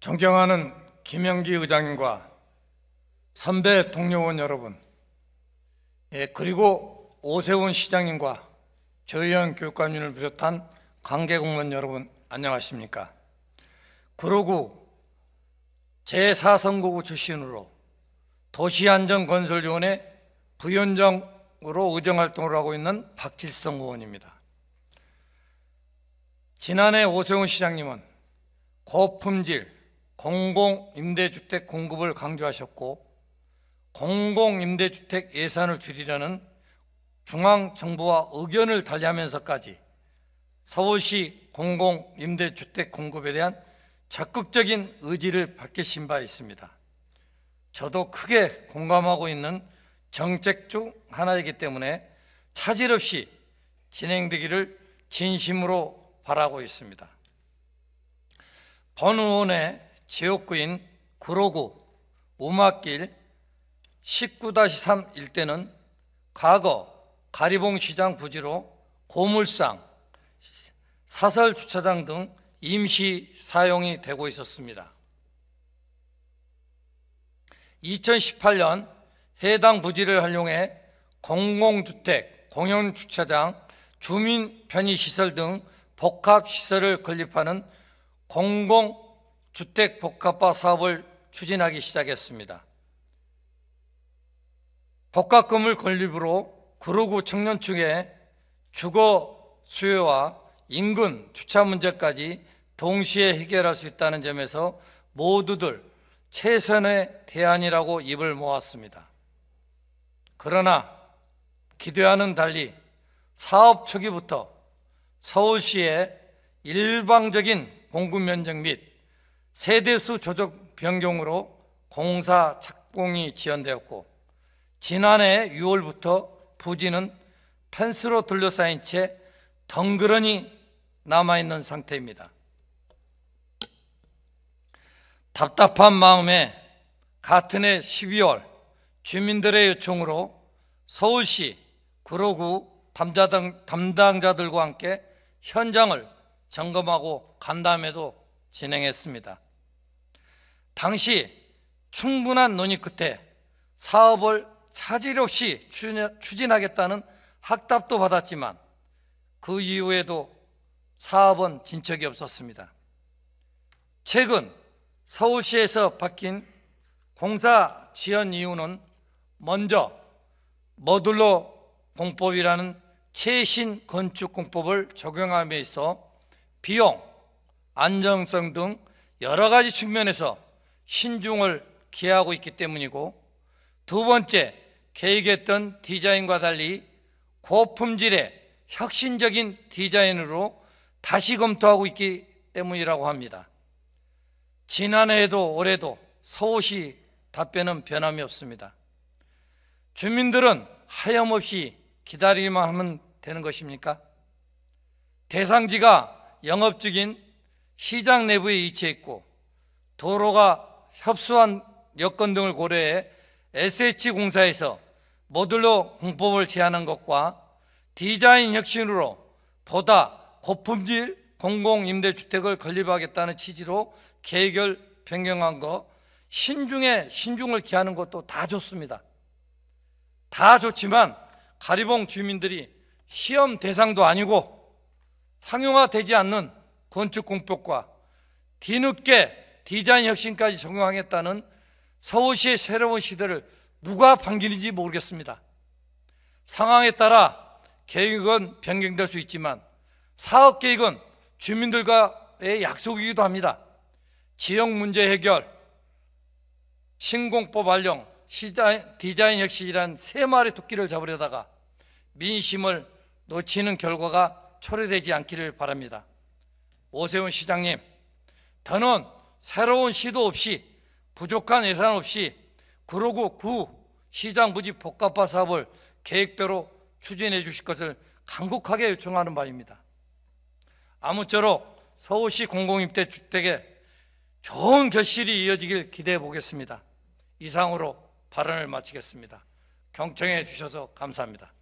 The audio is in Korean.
존경하는 김영기 의장님과 선배 동료원 여러분, 예, 그리고 오세훈 시장님과 조희연 교육감님을 비롯한 관계공무원 여러분 안녕하십니까? 그러고 제4선거구 출신으로 도시안전건설위원회 부위원장으로 의정활동을 하고 있는 박질성 의원입니다. 지난해 오세훈 시장님은 고품질, 공공 임대주택 공급을 강조하셨고 공공 임대주택 예산을 줄이려는 중앙 정부와 의견을 달리하면서까지 서울시 공공 임대주택 공급에 대한 적극적인 의지를 밝히신 바 있습니다. 저도 크게 공감하고 있는 정책 중 하나이기 때문에 차질 없이 진행되기를 진심으로 바라고 있습니다. 본 의원의 지역구인 구로구 오막길 19-3 일대는 과거 가리봉 시장 부지로 고물상, 사설 주차장 등 임시 사용이 되고 있었습니다. 2018년 해당 부지를 활용해 공공주택, 공영주차장, 주민 편의시설 등 복합시설을 건립하는 공공 주택 복합화 사업을 추진하기 시작했습니다. 복합건물 건립으로 구로구 청년층의 주거 수요와 인근 주차 문제까지 동시에 해결할 수 있다는 점에서 모두들 최선의 대안이라고 입을 모았습니다. 그러나 기대와는 달리 사업 초기부터 서울시의 일방적인 공급 면적 및 세대수 조적 변경으로 공사 착공이 지연되었고 지난해 6월부터 부지는 펜스로 둘러싸인 채 덩그러니 남아있는 상태입니다. 답답한 마음에 같은 해 12월 주민들의 요청으로 서울시 구로구 담당, 담당자들과 함께 현장을 점검하고 간담회도 진행했습니다. 당시 충분한 논의 끝에 사업을 차질 없이 추진하겠다는 학답도 받았지만 그 이후에도 사업은 진척이 없었습니다. 최근 서울시에서 바뀐 공사 지연 이유는 먼저 머듈러 공법이라는 최신 건축 공법을 적용함에 있어 비용, 안정성 등 여러 가지 측면에서 신중을 기하고 있기 때문이고 두 번째 계획했던 디자인과 달리 고품질의 혁신적인 디자인으로 다시 검토하고 있기 때문이라고 합니다. 지난해에도 올해도 서울시 답변은 변함이 없습니다. 주민들은 하염없이 기다리기만 하면 되는 것입니까? 대상지가 영업 적인 시장 내부에 위치해 있고 도로가 협소한 여건 등을 고려해 SH공사에서 모듈러 공법을 제안한 것과 디자인 혁신으로 보다 고품질 공공임대주택을 건립하겠다는 취지로 계획을 변경한 것 신중에 신중을 기하는 것도 다 좋습니다. 다 좋지만 가리봉 주민들이 시험 대상도 아니고 상용화되지 않는 건축 공법과 뒤늦게 디자인 혁신까지 적용하겠다는 서울시의 새로운 시대를 누가 반기는지 모르겠습니다. 상황에 따라 계획은 변경될 수 있지만 사업 계획은 주민들과의 약속이기도 합니다. 지역 문제 해결, 신공법 활용, 디자인 혁신이란 세 마리 토끼를 잡으려다가 민심을 놓치는 결과가 초래되지 않기를 바랍니다. 오세훈 시장님, 더는 새로운 시도 없이 부족한 예산 없이 그러고 구 시장 부지 복합화 사업을 계획대로 추진해 주실 것을 간곡하게 요청하는 바입니다. 아무쪼록 서울시 공공임대 주택에 좋은 결실이 이어지길 기대해 보겠습니다. 이상으로 발언을 마치겠습니다. 경청해 주셔서 감사합니다.